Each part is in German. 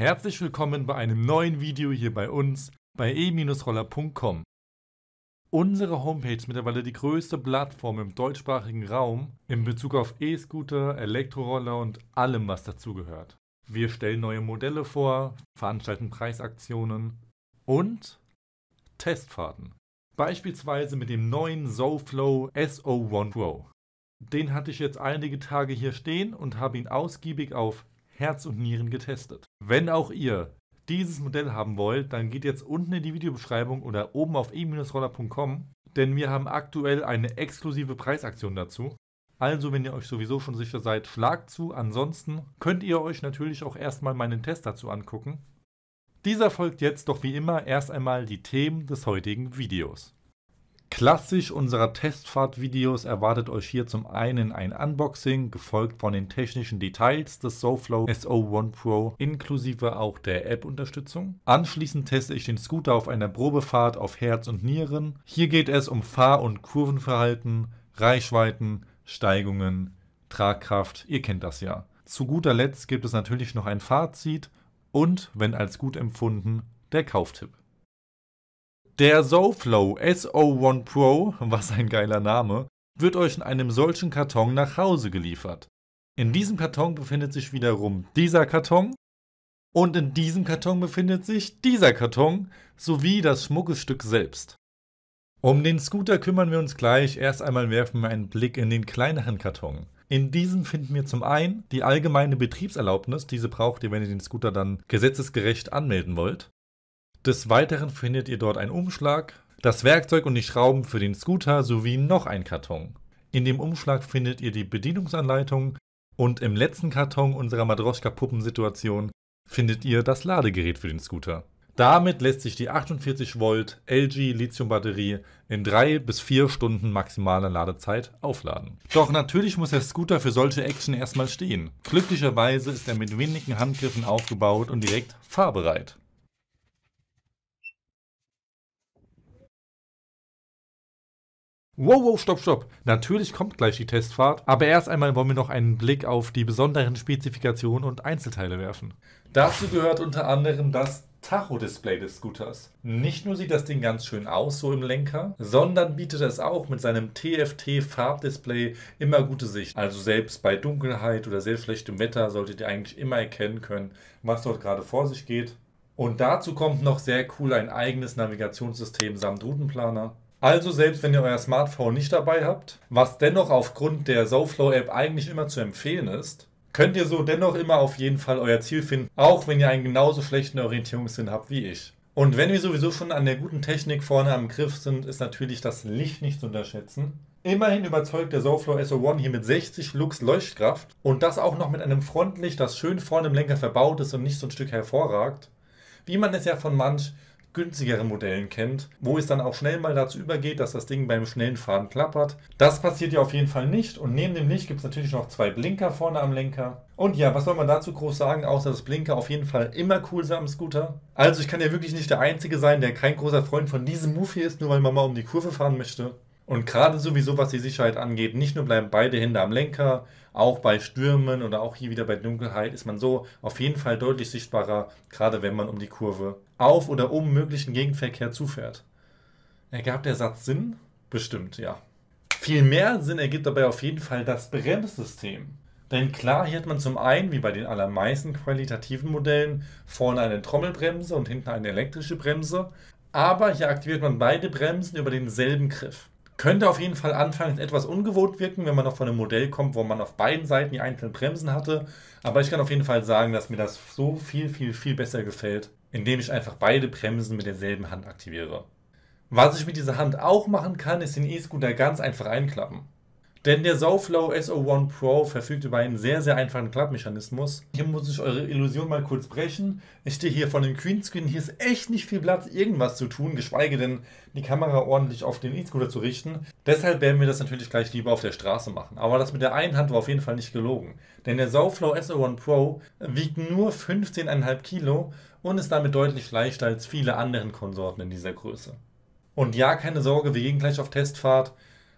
Herzlich willkommen bei einem neuen Video hier bei uns bei e-roller.com. Unsere Homepage ist mittlerweile die größte Plattform im deutschsprachigen Raum in Bezug auf E-Scooter, Elektroroller und allem, was dazugehört. Wir stellen neue Modelle vor, veranstalten Preisaktionen und Testfahrten. Beispielsweise mit dem neuen Zoflow SO1 Pro. Den hatte ich jetzt einige Tage hier stehen und habe ihn ausgiebig auf Herz und Nieren getestet. Wenn auch ihr dieses Modell haben wollt, dann geht jetzt unten in die Videobeschreibung oder oben auf e-roller.com, denn wir haben aktuell eine exklusive Preisaktion dazu. Also, wenn ihr euch sowieso schon sicher seid, schlagt zu. Ansonsten könnt ihr euch natürlich auch erstmal meinen Test dazu angucken. Dieser folgt jetzt doch wie immer erst einmal die Themen des heutigen Videos klassisch unserer Testfahrtvideos erwartet euch hier zum einen ein Unboxing, gefolgt von den technischen Details des SoFlow SO1 Pro inklusive auch der App-Unterstützung. Anschließend teste ich den Scooter auf einer Probefahrt auf Herz und Nieren. Hier geht es um Fahr- und Kurvenverhalten, Reichweiten, Steigungen, Tragkraft, ihr kennt das ja. Zu guter Letzt gibt es natürlich noch ein Fazit und, wenn als gut empfunden, der Kauftipp. Der SoFlow SO1 Pro, was ein geiler Name, wird euch in einem solchen Karton nach Hause geliefert. In diesem Karton befindet sich wiederum dieser Karton und in diesem Karton befindet sich dieser Karton sowie das Schmuckestück selbst. Um den Scooter kümmern wir uns gleich. Erst einmal werfen wir einen Blick in den kleineren Karton. In diesem finden wir zum einen die allgemeine Betriebserlaubnis. Diese braucht ihr, wenn ihr den Scooter dann gesetzesgerecht anmelden wollt. Des Weiteren findet ihr dort einen Umschlag, das Werkzeug und die Schrauben für den Scooter sowie noch einen Karton. In dem Umschlag findet ihr die Bedienungsanleitung und im letzten Karton unserer Madroschka-Puppensituation findet ihr das Ladegerät für den Scooter. Damit lässt sich die 48 Volt LG Lithium-Batterie in drei bis vier Stunden maximaler Ladezeit aufladen. Doch natürlich muss der Scooter für solche Action erstmal stehen. Glücklicherweise ist er mit wenigen Handgriffen aufgebaut und direkt fahrbereit. Wow, wow, stopp, stopp. Natürlich kommt gleich die Testfahrt, aber erst einmal wollen wir noch einen Blick auf die besonderen Spezifikationen und Einzelteile werfen. Dazu gehört unter anderem das Tacho-Display des Scooters. Nicht nur sieht das Ding ganz schön aus, so im Lenker, sondern bietet es auch mit seinem TFT-Farbdisplay immer gute Sicht. Also selbst bei Dunkelheit oder sehr schlechtem Wetter solltet ihr eigentlich immer erkennen können, was dort gerade vor sich geht. Und dazu kommt noch sehr cool ein eigenes Navigationssystem samt Routenplaner. Also selbst wenn ihr euer Smartphone nicht dabei habt, was dennoch aufgrund der SoFlow-App eigentlich immer zu empfehlen ist, könnt ihr so dennoch immer auf jeden Fall euer Ziel finden, auch wenn ihr einen genauso schlechten Orientierungssinn habt wie ich. Und wenn wir sowieso schon an der guten Technik vorne am Griff sind, ist natürlich das Licht nicht zu unterschätzen. Immerhin überzeugt der SoFlow SO1 hier mit 60 Lux Leuchtkraft und das auch noch mit einem Frontlicht, das schön vorne im Lenker verbaut ist und nicht so ein Stück hervorragt, wie man es ja von manch günstigeren Modellen kennt, wo es dann auch schnell mal dazu übergeht, dass das Ding beim schnellen Fahren klappert. Das passiert ja auf jeden Fall nicht und neben dem Licht gibt es natürlich noch zwei Blinker vorne am Lenker. Und ja, was soll man dazu groß sagen, außer dass Blinker auf jeden Fall immer cool sind am Scooter. Also ich kann ja wirklich nicht der Einzige sein, der kein großer Freund von diesem Move hier ist, nur weil man mal um die Kurve fahren möchte. Und gerade sowieso, was die Sicherheit angeht, nicht nur bleiben beide Hände am Lenker, auch bei Stürmen oder auch hier wieder bei Dunkelheit ist man so auf jeden Fall deutlich sichtbarer, gerade wenn man um die Kurve auf oder um möglichen Gegenverkehr zufährt. Ergab der Satz Sinn? Bestimmt, ja. Viel mehr Sinn ergibt dabei auf jeden Fall das Bremssystem. Denn klar, hier hat man zum einen, wie bei den allermeisten qualitativen Modellen, vorne eine Trommelbremse und hinten eine elektrische Bremse. Aber hier aktiviert man beide Bremsen über denselben Griff. Könnte auf jeden Fall anfangs etwas ungewohnt wirken, wenn man noch von einem Modell kommt, wo man auf beiden Seiten die einzelnen Bremsen hatte. Aber ich kann auf jeden Fall sagen, dass mir das so viel, viel, viel besser gefällt, indem ich einfach beide Bremsen mit derselben Hand aktiviere. Was ich mit dieser Hand auch machen kann, ist den E-Scooter ganz einfach einklappen. Denn der Sauflow SO1 Pro verfügt über einen sehr, sehr einfachen Klappmechanismus. Hier muss ich eure Illusion mal kurz brechen. Ich stehe hier vor dem Queenscreen. Hier ist echt nicht viel Platz, irgendwas zu tun, geschweige denn die Kamera ordentlich auf den E-Scooter zu richten. Deshalb werden wir das natürlich gleich lieber auf der Straße machen. Aber das mit der einen Hand war auf jeden Fall nicht gelogen. Denn der Sauflow SO1 Pro wiegt nur 15,5 Kilo und ist damit deutlich leichter als viele anderen Konsorten in dieser Größe. Und ja, keine Sorge, wir gehen gleich auf Testfahrt.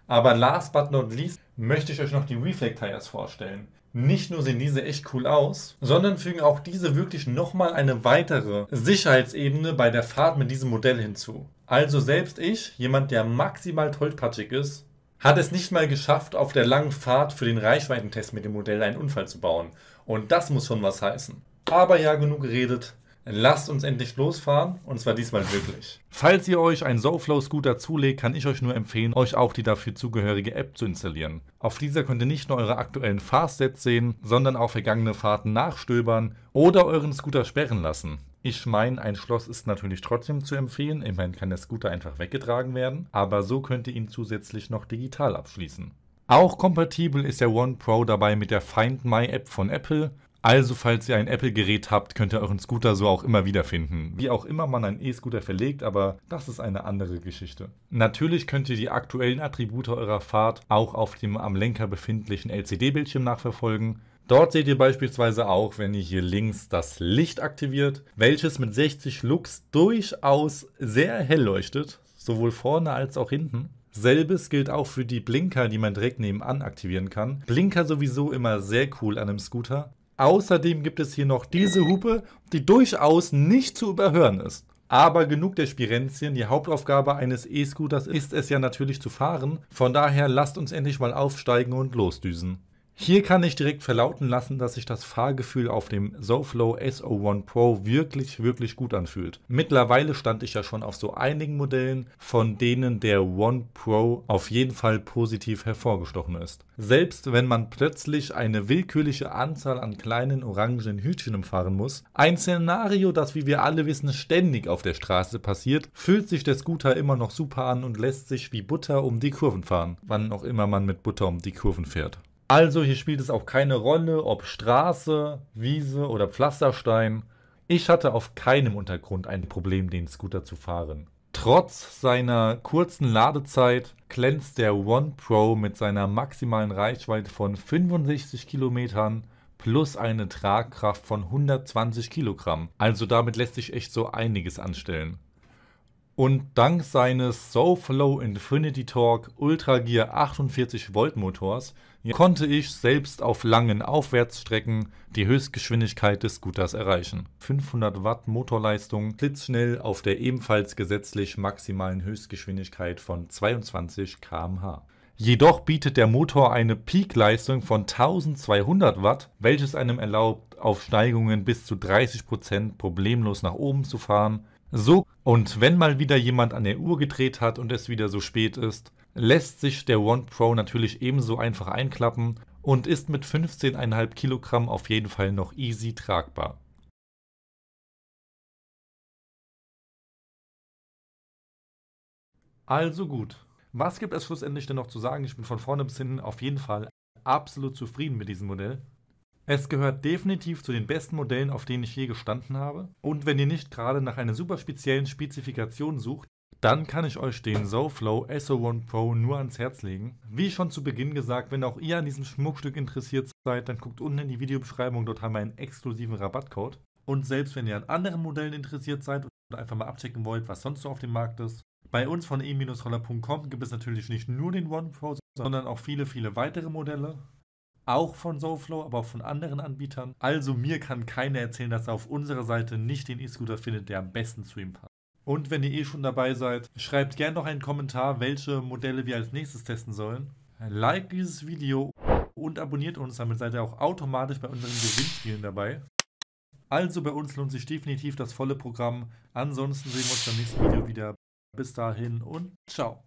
Aber last but not least möchte ich euch noch die Reflect Tires vorstellen. Nicht nur sehen diese echt cool aus, sondern fügen auch diese wirklich nochmal eine weitere Sicherheitsebene bei der Fahrt mit diesem Modell hinzu. Also selbst ich, jemand der maximal tollpatschig ist, hat es nicht mal geschafft, auf der langen Fahrt für den Reichweitentest mit dem Modell einen Unfall zu bauen. Und das muss schon was heißen. Aber ja, genug geredet. Lasst uns endlich losfahren und zwar diesmal wirklich. Falls ihr euch einen SoFlow-Scooter zulegt, kann ich euch nur empfehlen, euch auch die dafür zugehörige App zu installieren. Auf dieser könnt ihr nicht nur eure aktuellen Fahrsets sehen, sondern auch vergangene Fahrten nachstöbern oder euren Scooter sperren lassen. Ich meine, ein Schloss ist natürlich trotzdem zu empfehlen, immerhin kann der Scooter einfach weggetragen werden, aber so könnt ihr ihn zusätzlich noch digital abschließen. Auch kompatibel ist der One Pro dabei mit der Find My App von Apple also, falls ihr ein Apple-Gerät habt, könnt ihr euren Scooter so auch immer wieder finden. Wie auch immer man einen E-Scooter verlegt, aber das ist eine andere Geschichte. Natürlich könnt ihr die aktuellen Attribute eurer Fahrt auch auf dem am Lenker befindlichen LCD-Bildschirm nachverfolgen. Dort seht ihr beispielsweise auch, wenn ihr hier links das Licht aktiviert, welches mit 60 Lux durchaus sehr hell leuchtet, sowohl vorne als auch hinten. Selbes gilt auch für die Blinker, die man direkt nebenan aktivieren kann. Blinker sowieso immer sehr cool an einem Scooter. Außerdem gibt es hier noch diese Hupe, die durchaus nicht zu überhören ist. Aber genug der Spirenzien, die Hauptaufgabe eines E-Scooters ist es ja natürlich zu fahren, von daher lasst uns endlich mal aufsteigen und losdüsen. Hier kann ich direkt verlauten lassen, dass sich das Fahrgefühl auf dem SoFlow SO1 Pro wirklich, wirklich gut anfühlt. Mittlerweile stand ich ja schon auf so einigen Modellen, von denen der One Pro auf jeden Fall positiv hervorgestochen ist. Selbst wenn man plötzlich eine willkürliche Anzahl an kleinen orangen Hütchen umfahren muss, ein Szenario, das wie wir alle wissen ständig auf der Straße passiert, fühlt sich der Scooter immer noch super an und lässt sich wie Butter um die Kurven fahren, wann auch immer man mit Butter um die Kurven fährt. Also hier spielt es auch keine Rolle, ob Straße, Wiese oder Pflasterstein. Ich hatte auf keinem Untergrund ein Problem, den Scooter zu fahren. Trotz seiner kurzen Ladezeit glänzt der One Pro mit seiner maximalen Reichweite von 65 Kilometern plus eine Tragkraft von 120 Kilogramm. Also damit lässt sich echt so einiges anstellen und dank seines SoFlow Infinity Torque Ultra Gear 48 Volt Motors konnte ich selbst auf langen Aufwärtsstrecken die Höchstgeschwindigkeit des Scooters erreichen. 500 Watt Motorleistung blitzschnell auf der ebenfalls gesetzlich maximalen Höchstgeschwindigkeit von 22 km/h. Jedoch bietet der Motor eine Peakleistung von 1200 Watt, welches einem erlaubt, auf Steigungen bis zu 30% Prozent problemlos nach oben zu fahren so, und wenn mal wieder jemand an der Uhr gedreht hat und es wieder so spät ist, lässt sich der One Pro natürlich ebenso einfach einklappen und ist mit 15,5 Kilogramm auf jeden Fall noch easy tragbar. Also gut. Was gibt es schlussendlich denn noch zu sagen? Ich bin von vorne bis hinten auf jeden Fall absolut zufrieden mit diesem Modell. Es gehört definitiv zu den besten Modellen, auf denen ich je gestanden habe. Und wenn ihr nicht gerade nach einer super speziellen Spezifikation sucht, dann kann ich euch den SoFlow SO1 Pro nur ans Herz legen. Wie schon zu Beginn gesagt, wenn auch ihr an diesem Schmuckstück interessiert seid, dann guckt unten in die Videobeschreibung, dort haben wir einen exklusiven Rabattcode. Und selbst wenn ihr an anderen Modellen interessiert seid und einfach mal abchecken wollt, was sonst so auf dem Markt ist, bei uns von e-roller.com gibt es natürlich nicht nur den One Pro, sondern auch viele, viele weitere Modelle auch von SoFlow, aber auch von anderen Anbietern. Also mir kann keiner erzählen, dass er auf unserer Seite nicht den E-Scooter findet, der am besten zu ihm passt. Und wenn ihr eh schon dabei seid, schreibt gerne noch einen Kommentar, welche Modelle wir als nächstes testen sollen. Like dieses Video und abonniert uns, damit seid ihr auch automatisch bei unseren Gewinnspielen dabei. Also bei uns lohnt sich definitiv das volle Programm. Ansonsten sehen wir uns beim nächsten Video wieder. Bis dahin und ciao.